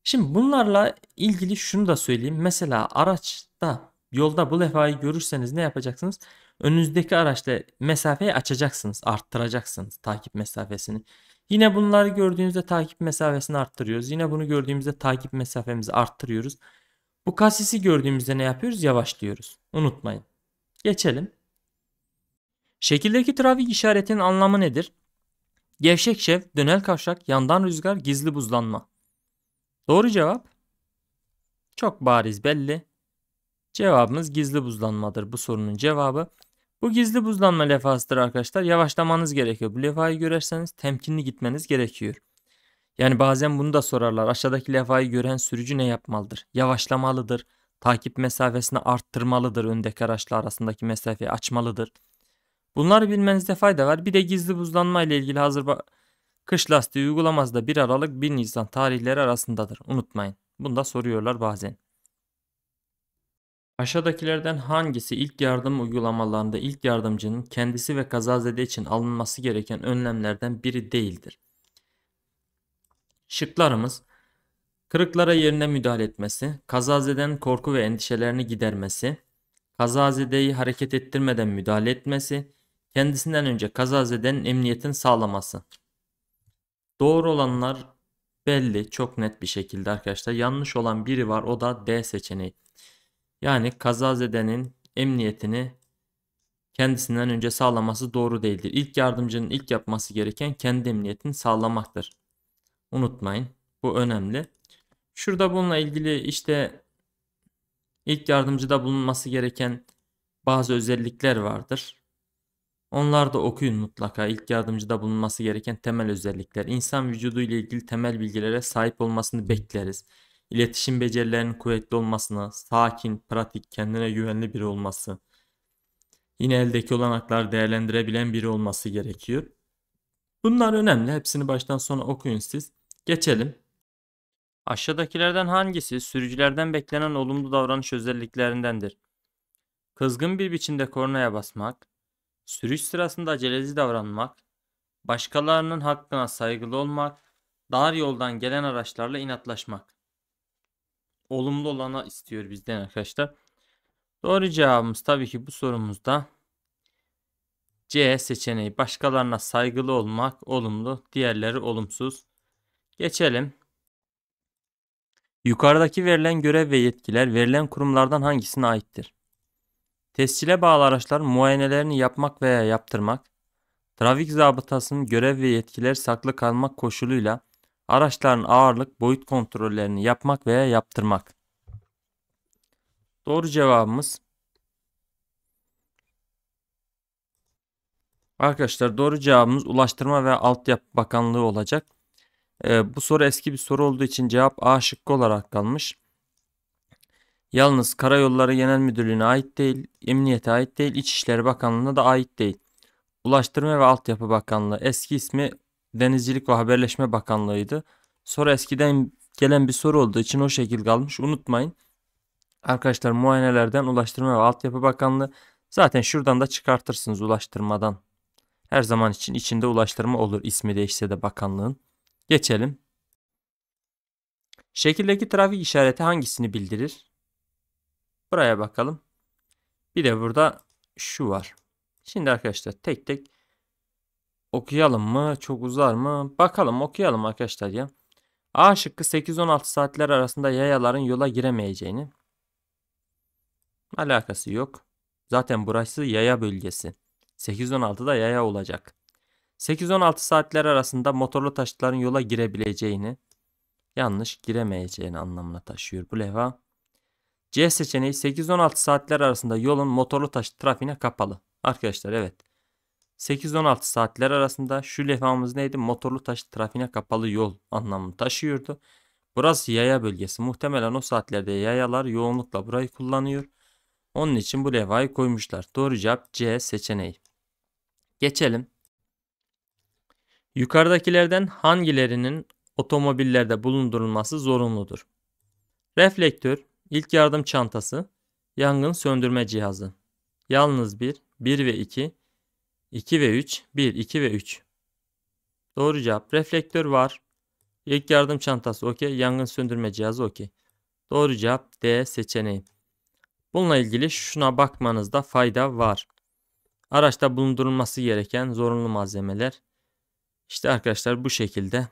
Şimdi bunlarla ilgili şunu da söyleyeyim. Mesela araçta yolda bu levhayı görürseniz ne yapacaksınız? önünüzdeki araçla mesafeyi açacaksınız, arttıracaksınız takip mesafesini. Yine bunları gördüğünüzde takip mesafesini arttırıyoruz. Yine bunu gördüğümüzde takip mesafemizi arttırıyoruz. Bu kasisi gördüğümüzde ne yapıyoruz? Yavaşlıyoruz. Unutmayın. Geçelim. Şekildeki trafik işaretinin anlamı nedir? Gevşek şev, dönel kavşak, yandan rüzgar, gizli buzlanma. Doğru cevap çok bariz belli. Cevabımız gizli buzlanmadır bu sorunun cevabı. Bu gizli buzlanma levhasıdır arkadaşlar. Yavaşlamanız gerekiyor. Bu levhayı görerseniz temkinli gitmeniz gerekiyor. Yani bazen bunu da sorarlar. Aşağıdaki levhayı gören sürücü ne yapmalıdır? Yavaşlamalıdır. Takip mesafesini arttırmalıdır. Öndeki araçla arasındaki mesafeyi açmalıdır. Bunları bilmenizde fayda var. Bir de gizli buzlanma ile ilgili hazır kış lastiği uygulaması da 1 Aralık 1 Nisan tarihleri arasındadır. Unutmayın. Bunu da soruyorlar bazen. Aşağıdakilerden hangisi ilk yardım uygulamalarında ilk yardımcının kendisi ve kazazede için alınması gereken önlemlerden biri değildir? Şıklarımız Kırıklara yerine müdahale etmesi, kazazeden korku ve endişelerini gidermesi, kazazedeyi hareket ettirmeden müdahale etmesi, kendisinden önce kazazeden emniyetin sağlaması. Doğru olanlar belli çok net bir şekilde arkadaşlar. Yanlış olan biri var o da D seçeneği. Yani kazazedenin emniyetini kendisinden önce sağlaması doğru değildir. İlk yardımcının ilk yapması gereken kendi emniyetini sağlamaktır. Unutmayın bu önemli. Şurada bununla ilgili işte ilk yardımcıda bulunması gereken bazı özellikler vardır. Onlar da okuyun mutlaka. İlk yardımcıda bulunması gereken temel özellikler. İnsan vücudu ile ilgili temel bilgilere sahip olmasını bekleriz iletişim becerilerinin kuvvetli olmasına, sakin, pratik, kendine güvenli biri olması, yine eldeki olanakları değerlendirebilen biri olması gerekiyor. Bunlar önemli. Hepsini baştan sona okuyun siz. Geçelim. Aşağıdakilerden hangisi sürücülerden beklenen olumlu davranış özelliklerindendir? Kızgın bir biçimde kornaya basmak, sürüş sırasında aceleci davranmak, başkalarının hakkına saygılı olmak, dar yoldan gelen araçlarla inatlaşmak olumlu olana istiyor bizden arkadaşlar. Doğru cevabımız tabii ki bu sorumuzda C seçeneği başkalarına saygılı olmak olumlu, diğerleri olumsuz. Geçelim. Yukarıdaki verilen görev ve yetkiler verilen kurumlardan hangisine aittir? Tescile bağlı araçlar muayenelerini yapmak veya yaptırmak, trafik zabıtasının görev ve yetkiler saklı kalmak koşuluyla Araçların ağırlık, boyut kontrollerini yapmak veya yaptırmak. Doğru cevabımız Arkadaşlar doğru cevabımız Ulaştırma ve Altyapı Bakanlığı olacak. Ee, bu soru eski bir soru olduğu için cevap A şıkkı olarak kalmış. Yalnız Karayolları Genel Müdürlüğü'ne ait değil, Emniyete ait değil, İçişleri Bakanlığı'na da ait değil. Ulaştırma ve Altyapı Bakanlığı eski ismi Denizcilik ve Haberleşme Bakanlığı'ydı. Sonra eskiden gelen bir soru olduğu için o şekil kalmış. Unutmayın. Arkadaşlar muayenelerden Ulaştırma ve Altyapı Bakanlığı zaten şuradan da çıkartırsınız ulaştırmadan. Her zaman için içinde ulaştırma olur ismi değişse de bakanlığın. Geçelim. Şekildeki trafik işareti hangisini bildirir? Buraya bakalım. Bir de burada şu var. Şimdi arkadaşlar tek tek Okuyalım mı? Çok uzar mı? Bakalım okuyalım arkadaşlar ya. A şıkkı 8-16 saatler arasında yayaların yola giremeyeceğini. Alakası yok. Zaten burası yaya bölgesi. 8-16'da yaya olacak. 8-16 saatler arasında motorlu taşıtların yola girebileceğini, yanlış giremeyeceğini anlamına taşıyor bu levha. C seçeneği 8-16 saatler arasında yolun motorlu taşıt trafiğine kapalı. Arkadaşlar evet. 8-16 saatler arasında şu levhamız neydi? Motorlu taşıt trafiğine kapalı yol anlamını taşıyordu. Burası yaya bölgesi. Muhtemelen o saatlerde yayalar yoğunlukla burayı kullanıyor. Onun için bu levhayı koymuşlar. Doğru cevap C seçeneği. Geçelim. Yukarıdakilerden hangilerinin otomobillerde bulundurulması zorunludur? Reflektör, ilk yardım çantası, yangın söndürme cihazı. Yalnız 1, 1 ve 2, 2 ve 3. 1, 2 ve 3. Doğru cevap. Reflektör var. İlk yardım çantası okey. Yangın söndürme cihazı okey. Doğru cevap D seçeneği. Bununla ilgili şuna bakmanızda fayda var. Araçta bulundurulması gereken zorunlu malzemeler. İşte arkadaşlar bu şekilde.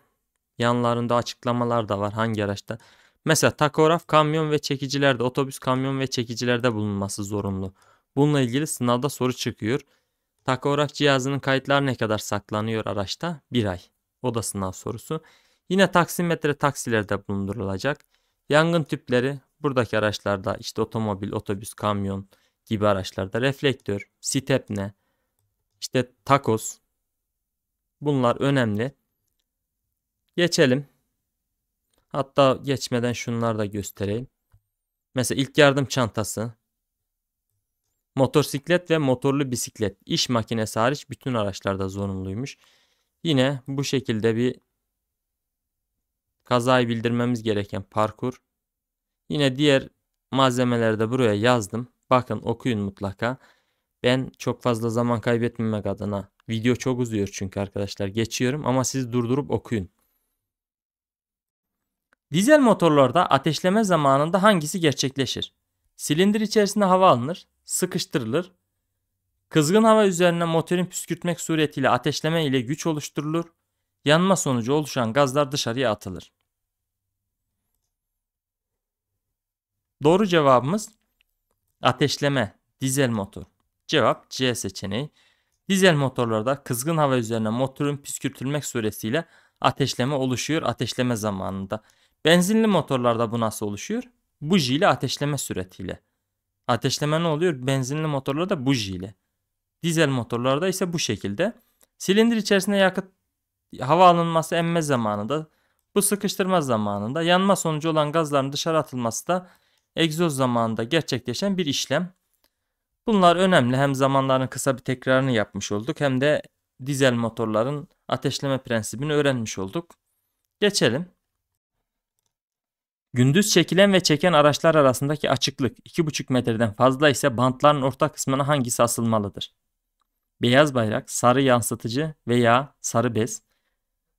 Yanlarında açıklamalar da var hangi araçta. Mesela takograf kamyon ve çekicilerde, otobüs kamyon ve çekicilerde bulunması zorunlu. Bununla ilgili sınavda soru çıkıyor. Takograf cihazının kayıtlar ne kadar saklanıyor araçta? 1 ay. O da sınav sorusu. Yine taksimetre taksilerde bulundurulacak. Yangın tüpleri buradaki araçlarda işte otomobil, otobüs, kamyon gibi araçlarda reflektör, stepne, işte takos bunlar önemli. Geçelim. Hatta geçmeden şunları da göstereyim. Mesela ilk yardım çantası Motosiklet ve motorlu bisiklet iş makinesi hariç bütün araçlarda zorunluymuş. Yine bu şekilde bir kazayı bildirmemiz gereken parkur. Yine diğer malzemeleri de buraya yazdım. Bakın okuyun mutlaka. Ben çok fazla zaman kaybetmemek adına video çok uzuyor çünkü arkadaşlar geçiyorum ama siz durdurup okuyun. Dizel motorlarda ateşleme zamanında hangisi gerçekleşir? Silindir içerisinde hava alınır, sıkıştırılır. Kızgın hava üzerine motorin püskürtmek suretiyle ateşleme ile güç oluşturulur. Yanma sonucu oluşan gazlar dışarıya atılır. Doğru cevabımız ateşleme, dizel motor. Cevap C seçeneği. Dizel motorlarda kızgın hava üzerine motorun püskürtülmek suretiyle ateşleme oluşuyor ateşleme zamanında. Benzinli motorlarda bu nasıl oluşuyor? bujiyle ateşleme süratiyle. Ateşleme ne oluyor? Benzinli motorlarda bujiyle. Dizel motorlarda ise bu şekilde. Silindir içerisinde yakıt hava alınması emme zamanında, bu sıkıştırma zamanında, yanma sonucu olan gazların dışarı atılması da egzoz zamanında gerçekleşen bir işlem. Bunlar önemli. Hem zamanların kısa bir tekrarını yapmış olduk hem de dizel motorların ateşleme prensibini öğrenmiş olduk. Geçelim. Gündüz çekilen ve çeken araçlar arasındaki açıklık 2,5 metreden fazla ise bantların orta kısmına hangisi asılmalıdır? Beyaz bayrak, sarı yansıtıcı veya sarı bez,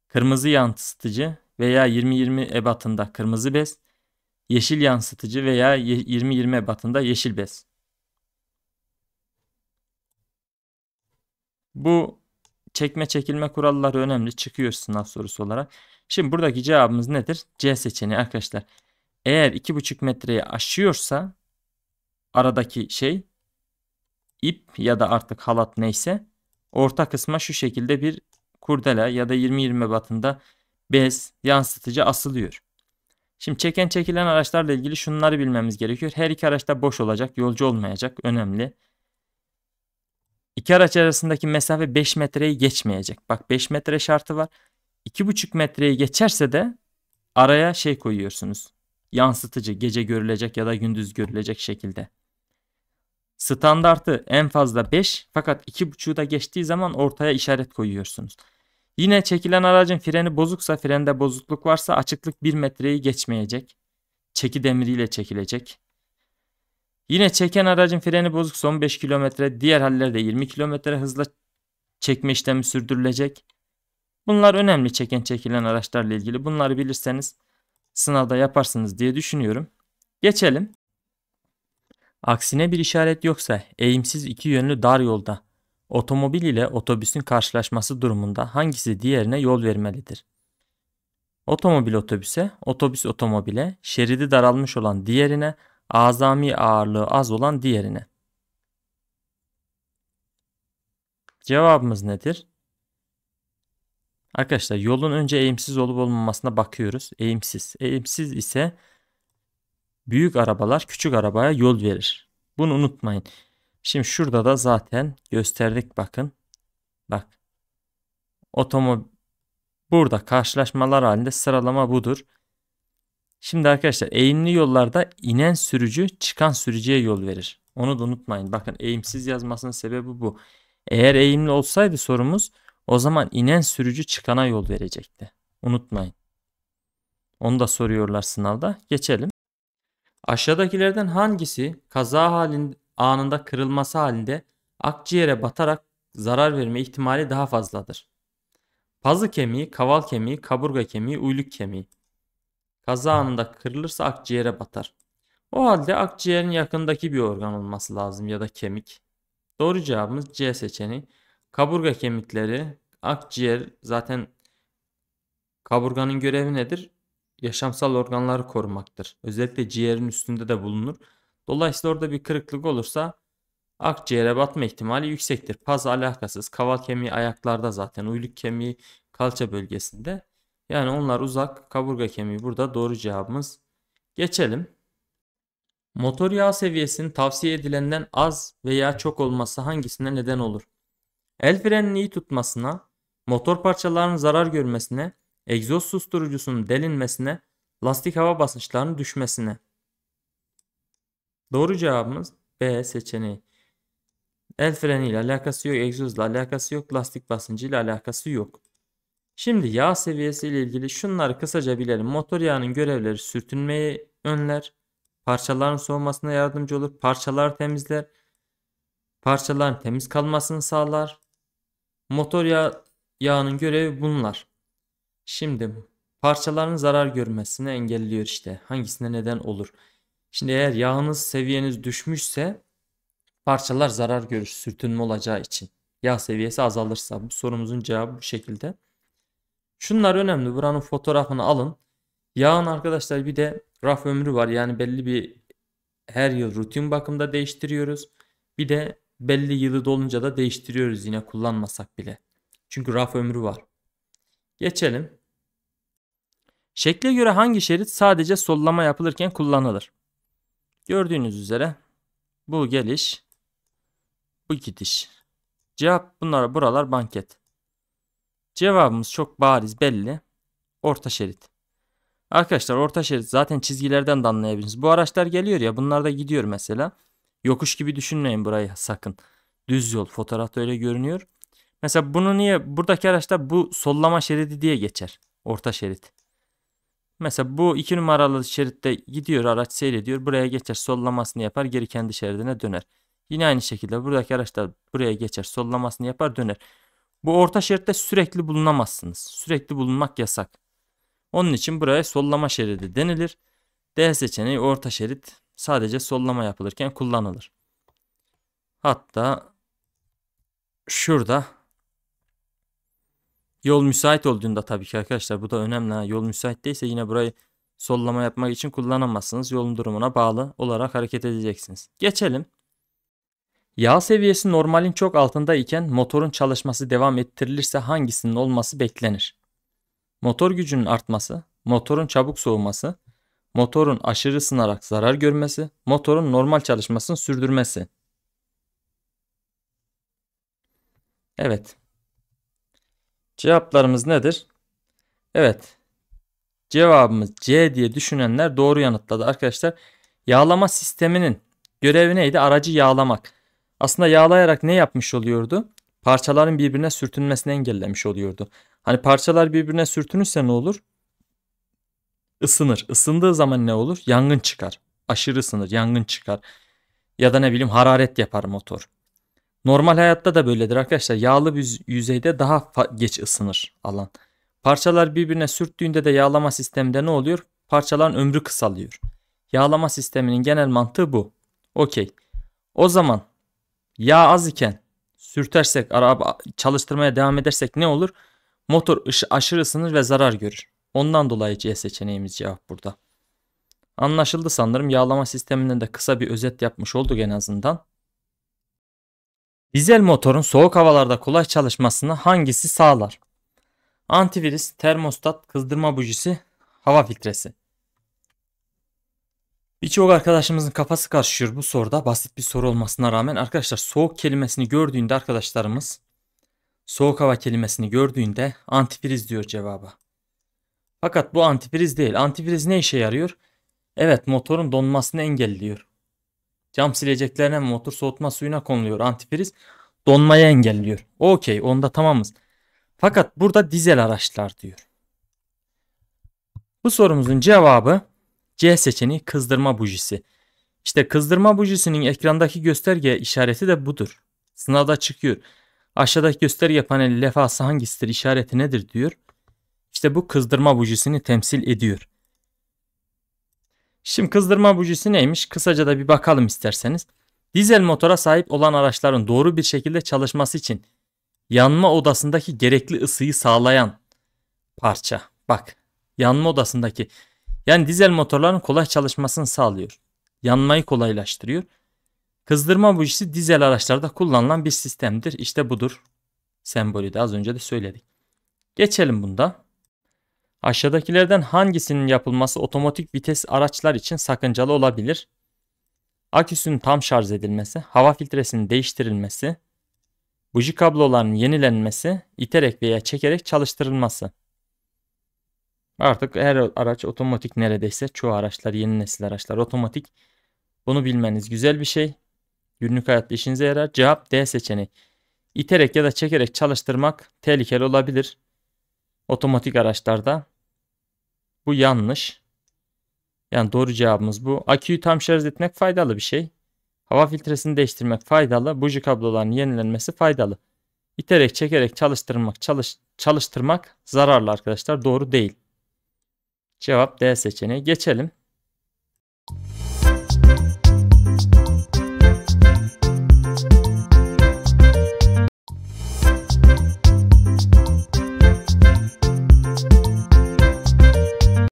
kırmızı yansıtıcı veya 20-20 ebatında kırmızı bez, yeşil yansıtıcı veya 20-20 ebatında yeşil bez. Bu çekme çekilme kuralları önemli çıkıyor sınav sorusu olarak. Şimdi buradaki cevabımız nedir? C seçeneği arkadaşlar eğer 2,5 metreyi aşıyorsa aradaki şey ip ya da artık halat neyse orta kısma şu şekilde bir kurdela ya da 20-20 batında bez yansıtıcı asılıyor. Şimdi çeken çekilen araçlarla ilgili şunları bilmemiz gerekiyor. Her iki araçta boş olacak, yolcu olmayacak. Önemli. İki araç arasındaki mesafe 5 metreyi geçmeyecek. Bak 5 metre şartı var. 2,5 metreyi geçerse de araya şey koyuyorsunuz yansıtıcı gece görülecek ya da gündüz görülecek şekilde. Standartı en fazla 5 fakat 2.5'u da geçtiği zaman ortaya işaret koyuyorsunuz. Yine çekilen aracın freni bozuksa frende bozukluk varsa açıklık 1 metreyi geçmeyecek. Çeki demiriyle çekilecek. Yine çeken aracın freni bozuksa 15 kilometre, diğer hallerde 20 kilometre hızla çekme işlemi sürdürülecek. Bunlar önemli çeken çekilen araçlarla ilgili. Bunları bilirseniz sınavda yaparsınız diye düşünüyorum. Geçelim. Aksine bir işaret yoksa eğimsiz iki yönlü dar yolda otomobil ile otobüsün karşılaşması durumunda hangisi diğerine yol vermelidir? Otomobil otobüse, otobüs otomobile, şeridi daralmış olan diğerine, azami ağırlığı az olan diğerine. Cevabımız nedir? Arkadaşlar yolun önce eğimsiz olup olmamasına bakıyoruz. Eğimsiz. Eğimsiz ise büyük arabalar küçük arabaya yol verir. Bunu unutmayın. Şimdi şurada da zaten gösterdik bakın. Bak. Otomobil burada karşılaşmalar halinde sıralama budur. Şimdi arkadaşlar eğimli yollarda inen sürücü çıkan sürücüye yol verir. Onu da unutmayın. Bakın eğimsiz yazmasının sebebi bu. Eğer eğimli olsaydı sorumuz o zaman inen sürücü çıkana yol verecekti. Unutmayın. Onu da soruyorlar sınavda. Geçelim. Aşağıdakilerden hangisi kaza halinde anında kırılması halinde akciğere batarak zarar verme ihtimali daha fazladır? Pazı kemiği, kaval kemiği, kaburga kemiği, uyluk kemiği. Kaza anında kırılırsa akciğere batar. O halde akciğerin yakındaki bir organ olması lazım ya da kemik. Doğru cevabımız C seçeneği. Kaburga kemikleri, akciğer zaten kaburganın görevi nedir? Yaşamsal organları korumaktır. Özellikle ciğerin üstünde de bulunur. Dolayısıyla orada bir kırıklık olursa akciğere batma ihtimali yüksektir. Paz alakasız. Kaval kemiği ayaklarda zaten. Uyluk kemiği kalça bölgesinde. Yani onlar uzak. Kaburga kemiği burada doğru cevabımız. Geçelim. Motor yağ seviyesinin tavsiye edilenden az veya çok olması hangisine neden olur? El frenini iyi tutmasına, motor parçalarının zarar görmesine, egzoz susturucusunun delinmesine, lastik hava basınçlarının düşmesine. Doğru cevabımız B seçeneği. El freniyle alakası yok, egzozla alakası yok, lastik basıncıyla alakası yok. Şimdi yağ seviyesi ile ilgili şunları kısaca bilelim. Motor yağının görevleri sürtünmeyi önler, parçaların soğumasına yardımcı olur, parçalar temizler, parçaların temiz kalmasını sağlar, Motor yağ, yağının görevi bunlar. Şimdi parçaların zarar görmesini engelliyor işte. Hangisine neden olur? Şimdi eğer yağınız seviyeniz düşmüşse parçalar zarar görür sürtünme olacağı için. Yağ seviyesi azalırsa bu sorumuzun cevabı bu şekilde. Şunlar önemli. Buranın fotoğrafını alın. Yağın arkadaşlar bir de raf ömrü var. Yani belli bir her yıl rutin bakımda değiştiriyoruz. Bir de belli yılı dolunca da değiştiriyoruz yine kullanmasak bile. Çünkü raf ömrü var. Geçelim. Şekle göre hangi şerit sadece sollama yapılırken kullanılır? Gördüğünüz üzere bu geliş, bu gidiş. Cevap bunlara buralar banket. Cevabımız çok bariz belli. Orta şerit. Arkadaşlar orta şerit zaten çizgilerden de anlayabilirsiniz. Bu araçlar geliyor ya bunlar da gidiyor mesela. Yokuş gibi düşünmeyin burayı sakın. Düz yol fotoğrafta öyle görünüyor. Mesela bunu niye buradaki araçta bu sollama şeridi diye geçer. Orta şerit. Mesela bu iki numaralı şeritte gidiyor araç seyrediyor. Buraya geçer sollamasını yapar geri kendi şeridine döner. Yine aynı şekilde buradaki araçta buraya geçer sollamasını yapar döner. Bu orta şeritte sürekli bulunamazsınız. Sürekli bulunmak yasak. Onun için buraya sollama şeridi denilir. D seçeneği orta şerit sadece sollama yapılırken kullanılır. Hatta şurada yol müsait olduğunda tabii ki arkadaşlar bu da önemli. Yol müsait değilse yine burayı sollama yapmak için kullanamazsınız. Yolun durumuna bağlı olarak hareket edeceksiniz. Geçelim. Yağ seviyesi normalin çok altında iken motorun çalışması devam ettirilirse hangisinin olması beklenir? Motor gücünün artması, motorun çabuk soğuması, motorun aşırı sınarak zarar görmesi, motorun normal çalışmasını sürdürmesi. Evet. Cevaplarımız nedir? Evet. Cevabımız C diye düşünenler doğru yanıtladı arkadaşlar. Yağlama sisteminin görevi neydi? Aracı yağlamak. Aslında yağlayarak ne yapmış oluyordu? Parçaların birbirine sürtünmesini engellemiş oluyordu. Hani parçalar birbirine sürtünürse ne olur? ısınır. Isındığı zaman ne olur? Yangın çıkar. Aşırı ısınır, yangın çıkar. Ya da ne bileyim hararet yapar motor. Normal hayatta da böyledir arkadaşlar. Yağlı bir yüzeyde daha geç ısınır alan. Parçalar birbirine sürttüğünde de yağlama sisteminde ne oluyor? Parçaların ömrü kısalıyor. Yağlama sisteminin genel mantığı bu. Okey. O zaman yağ az iken sürtersek araba çalıştırmaya devam edersek ne olur? Motor aşırı ısınır ve zarar görür. Ondan dolayı C seçeneğimiz cevap burada. Anlaşıldı sanırım. Yağlama sisteminden de kısa bir özet yapmış olduk en azından. Dizel motorun soğuk havalarda kolay çalışmasını hangisi sağlar? Antivirüs, termostat, kızdırma bujisi, hava filtresi. Birçok arkadaşımızın kafası karışıyor bu soruda basit bir soru olmasına rağmen arkadaşlar soğuk kelimesini gördüğünde arkadaşlarımız soğuk hava kelimesini gördüğünde antifriz diyor cevaba. Fakat bu antifriz değil. Antifriz ne işe yarıyor? Evet motorun donmasını engelliyor. Cam sileceklerine motor soğutma suyuna konuluyor antifriz. Donmayı engelliyor. Okey onda tamamız. Fakat burada dizel araçlar diyor. Bu sorumuzun cevabı C seçeneği kızdırma bujisi. İşte kızdırma bujisinin ekrandaki gösterge işareti de budur. Sınavda çıkıyor. Aşağıdaki gösterge paneli lefası hangisidir işareti nedir diyor. İşte bu kızdırma bujisini temsil ediyor. Şimdi kızdırma bujisi neymiş? Kısaca da bir bakalım isterseniz. Dizel motora sahip olan araçların doğru bir şekilde çalışması için yanma odasındaki gerekli ısıyı sağlayan parça. Bak yanma odasındaki yani dizel motorların kolay çalışmasını sağlıyor. Yanmayı kolaylaştırıyor. Kızdırma bujisi dizel araçlarda kullanılan bir sistemdir. İşte budur. Sembolü de az önce de söyledik. Geçelim bunda. Aşağıdakilerden hangisinin yapılması otomatik vites araçlar için sakıncalı olabilir? Aküsün tam şarj edilmesi, hava filtresinin değiştirilmesi, buji kablolarının yenilenmesi, iterek veya çekerek çalıştırılması. Artık her araç otomatik neredeyse çoğu araçlar yeni nesil araçlar otomatik. Bunu bilmeniz güzel bir şey. Günlük hayatta işinize yarar. Cevap D seçeneği. İterek ya da çekerek çalıştırmak tehlikeli olabilir. Otomatik araçlarda bu yanlış. Yani doğru cevabımız bu. aküyü tam şarj etmek faydalı bir şey. Hava filtresini değiştirmek faydalı. Buji kablolarının yenilenmesi faydalı. İterek çekerek çalıştırmak çalış, çalıştırmak zararlı arkadaşlar. Doğru değil. Cevap D seçeneği. Geçelim.